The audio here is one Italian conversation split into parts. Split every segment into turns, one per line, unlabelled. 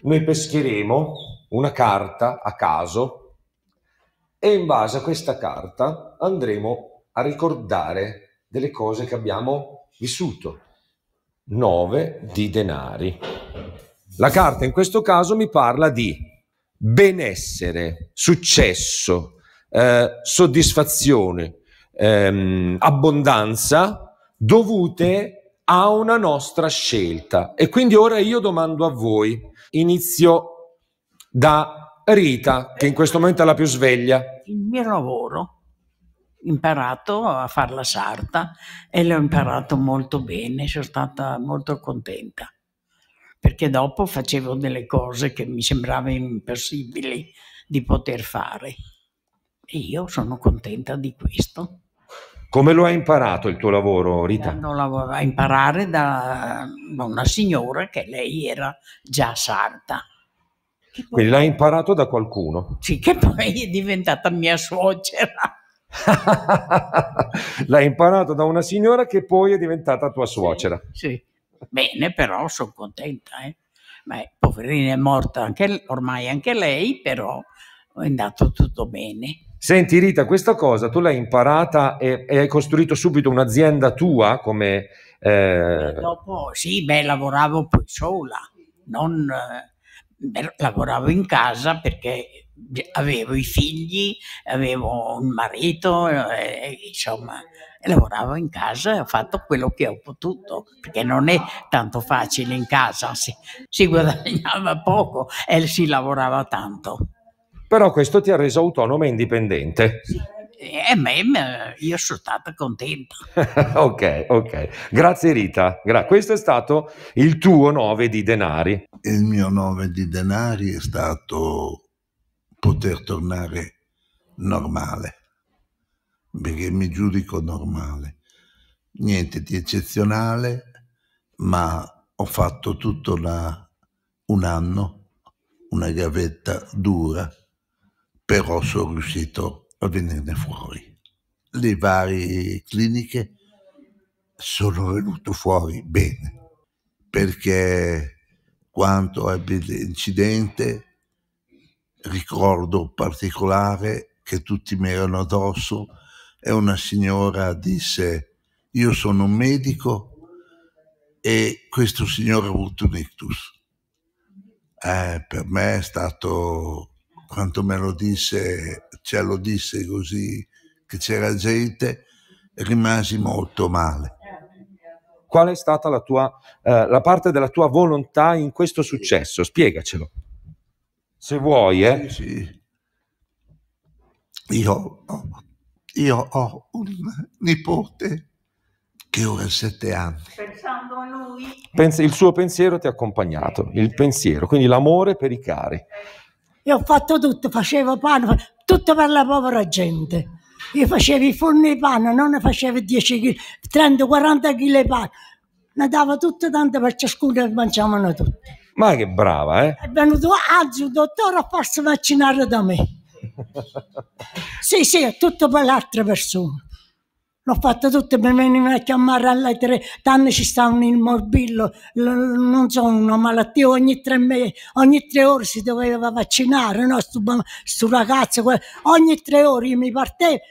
noi pescheremo una carta a caso e in base a questa carta andremo a ricordare delle cose che abbiamo vissuto. 9 di denari. La carta in questo caso mi parla di benessere, successo, eh, soddisfazione, ehm, abbondanza dovute a una nostra scelta. E quindi ora io domando a voi, Inizio da Rita, che in questo momento è la più sveglia.
Il mio lavoro imparato a fare la sarta e l'ho imparato molto bene, sono stata molto contenta perché dopo facevo delle cose che mi sembravano impossibili di poter fare e io sono contenta di questo.
Come lo hai imparato il tuo lavoro, Rita?
Non lo a imparare da, una signora che lei era già sarta.
Poi... Quindi l'hai imparato da qualcuno? Sì,
che poi è diventata mia suocera.
l'hai imparato da una signora che poi è diventata tua suocera.
Sì, sì. bene, però sono contenta. Eh. Ma poverina è morta anche, ormai anche lei, però è andato tutto bene.
Senti Rita, questa cosa tu l'hai imparata e, e hai costruito subito un'azienda tua come... Eh... Dopo, sì, beh,
lavoravo poi sola, non, eh, beh, lavoravo in casa perché avevo i figli, avevo un marito, eh, insomma, lavoravo in casa e ho fatto quello che ho potuto, perché non è tanto facile in casa, si, si guadagnava poco e si lavorava tanto
però questo ti ha reso autonoma e indipendente.
E me, io sono
stata contenta.
ok, ok. Grazie Rita. Gra questo è stato il tuo nove di denari. Il
mio nove di denari è stato poter tornare normale, perché mi giudico normale. Niente di eccezionale, ma ho fatto tutto la, un anno, una gavetta dura però sono riuscito a venirne fuori. Le varie cliniche sono venute fuori bene, perché quando ebbe l'incidente ricordo particolare che tutti mi erano addosso e una signora disse io sono un medico e questo signore ha avuto un ictus. Eh, per me è stato quanto me lo disse, ce cioè lo disse così, che c'era gente, rimasi molto male.
Qual è stata la, tua, eh, la parte della tua volontà in questo successo? Spiegacelo. Se vuoi, eh. Sì, sì. Io, io ho un
nipote
che ora ha sette anni.
Pensando a
lui. il suo pensiero ti ha accompagnato, il pensiero, quindi l'amore per i cari.
Io ho fatto tutto, facevo pane, tutto per la povera gente. Io facevo i forni di pane, non ne facevo 10 kg, 30, 40 kg di pane. Ne davo tutto tanto per ciascuno e mangiavano
tutti. Ma che brava, eh? È
venuto oggi ah, un dottore a farsi vaccinare da me. sì, sì, è tutto per le altre persone. L'ho fatto tutto e mi veniva a chiamare alle tre, tanto ci stavano il morbillo, non so, una malattia, ogni tre, mesi, ogni tre ore si doveva vaccinare, no? Sto, sto ragazzo, ogni tre ore mi parte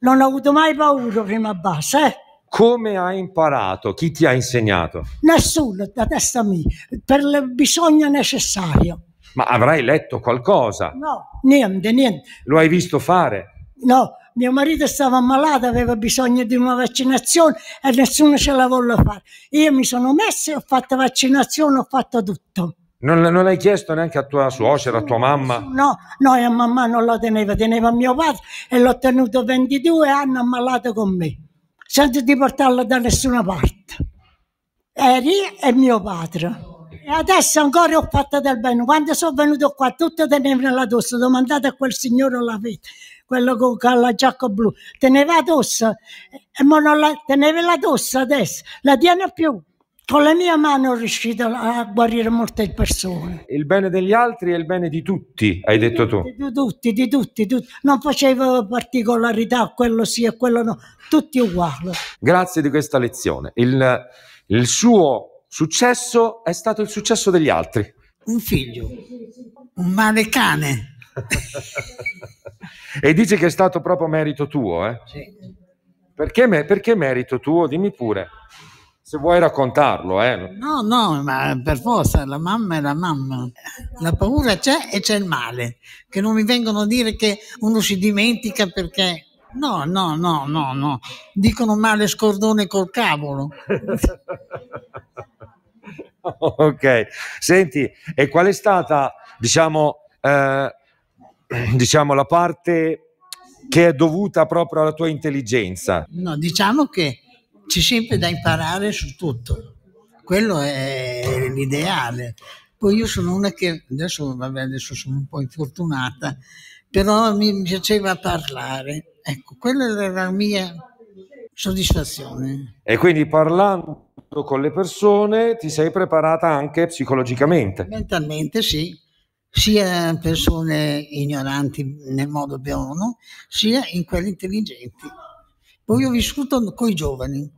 non ho avuto mai paura
prima a bassa, eh? Come hai imparato? Chi ti ha insegnato?
Nessuno, da testa mia, per il bisogno necessario.
Ma avrai letto qualcosa? No, niente, niente. Lo hai visto fare?
No, mio marito stava ammalato, aveva bisogno di una vaccinazione e nessuno ce la voleva fare. Io mi sono messa, ho fatto vaccinazione, ho fatto tutto.
Non, non l'hai chiesto neanche a tua suocera, a tua mamma?
No, no, a mamma non la teneva, teneva mio padre e l'ho tenuto 22 anni ammalato con me, senza di portarlo da nessuna parte. Eri e mio padre. E adesso ancora ho fatto del bene. Quando sono venuto qua, tutto teneva la tosse. Domandate a quel signore la vita, quello con, la giacca blu. Teneva la tosse e mo non la, teneva la tosse adesso. La tiene più. Con le mie mani ho riuscito a guarire molte persone. Il bene degli altri e il bene di
tutti, hai di detto tutti,
tu. Di tutti, di tutti, tutti. Non facevo particolarità, quello sì e quello no, tutti uguali.
Grazie di questa lezione. il, il suo successo è stato il successo degli altri.
Un figlio, un male cane.
e dici che è stato proprio merito tuo, eh? Sì. Perché, me, perché, merito tuo? Dimmi pure, se vuoi raccontarlo. Eh.
No, no, ma per forza, la mamma è la mamma. La paura c'è e c'è il male. Che non mi vengono a dire che uno si dimentica perché... No, no, no, no, no. Dicono male scordone col cavolo.
ok, senti, e qual è stata, diciamo, eh, diciamo, la parte che è dovuta proprio alla tua intelligenza?
No, diciamo che c'è sempre da imparare su tutto, quello è l'ideale. Poi io sono una che adesso, vabbè, adesso sono un po' infortunata, però mi piaceva parlare, ecco, quella era la mia soddisfazione.
E quindi parlando con le persone ti sei preparata anche psicologicamente?
Mentalmente sì, sia persone ignoranti nel modo buono, sia in quelle intelligenti. Poi ho vissuto con i giovani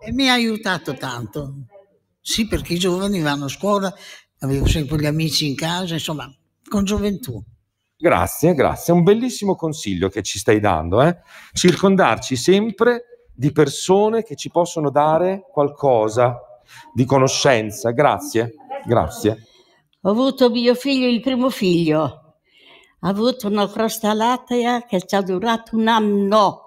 e mi ha aiutato tanto. Sì, perché i giovani vanno a scuola, avevo sempre gli amici in casa, insomma, con gioventù.
Grazie, grazie. È un bellissimo consiglio che ci stai dando, eh? circondarci sempre di persone che ci possono dare qualcosa di conoscenza. Grazie, grazie.
Ho avuto mio figlio, il primo figlio, ha avuto una crosta lattea che ci ha durato un anno.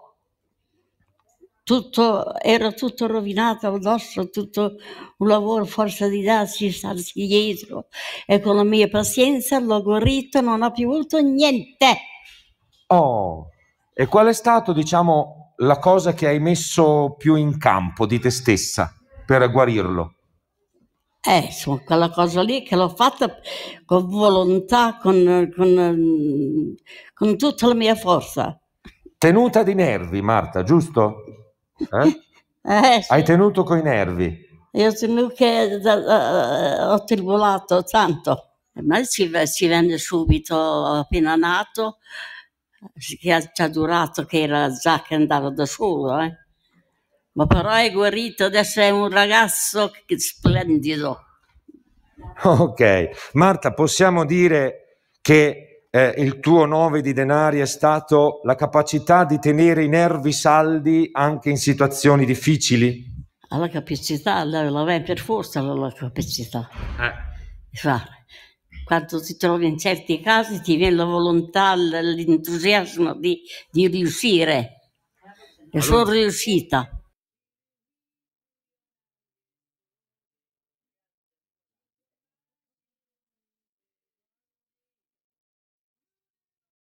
Tutto, era tutto rovinato addosso, tutto un lavoro, forza di darsi, starsi dietro. E con la mia pazienza l'ho guarito, non ha più avuto niente.
Oh, e qual è stato, diciamo, la cosa che hai messo più in campo di te stessa per guarirlo?
Eh, insomma, quella cosa lì che l'ho fatta con volontà, con, con,
con, tutta la mia forza. Tenuta di nervi, Marta, giusto? Eh? eh sì. Hai tenuto coi nervi.
Io sono che uh, ho tribolato tanto. Ma si, si venne subito appena nato che ci ha durato, che era già che andava da solo, eh? ma però è guarito, adesso è un ragazzo splendido.
Ok, Marta, possiamo dire che eh, il tuo nove di denari è stato la capacità di tenere i nervi saldi anche in situazioni difficili?
Alla capacità, l'avevi per forza la capacità eh. di fare quando si trova in certi casi ti viene la volontà, l'entusiasmo di, di riuscire. E allora, sono riuscita.